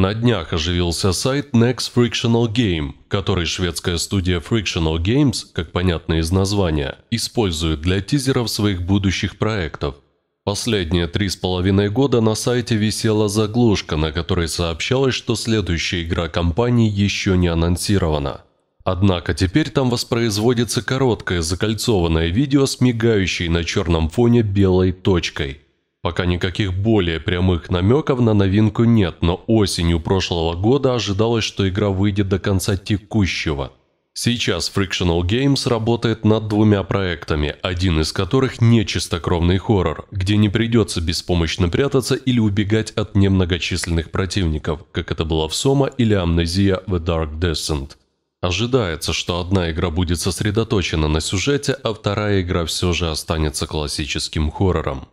На днях оживился сайт Next Frictional Game, который шведская студия Frictional Games, как понятно из названия, использует для тизеров своих будущих проектов. Последние три с половиной года на сайте висела заглушка, на которой сообщалось, что следующая игра компании еще не анонсирована. Однако теперь там воспроизводится короткое закольцованное видео с мигающей на черном фоне белой точкой – Пока никаких более прямых намеков на новинку нет, но осенью прошлого года ожидалось, что игра выйдет до конца текущего. Сейчас Frictional Games работает над двумя проектами, один из которых не чистокровный хоррор, где не придется беспомощно прятаться или убегать от немногочисленных противников, как это было в Сома или Амнезия The Dark Descent. Ожидается, что одна игра будет сосредоточена на сюжете, а вторая игра все же останется классическим хоррором.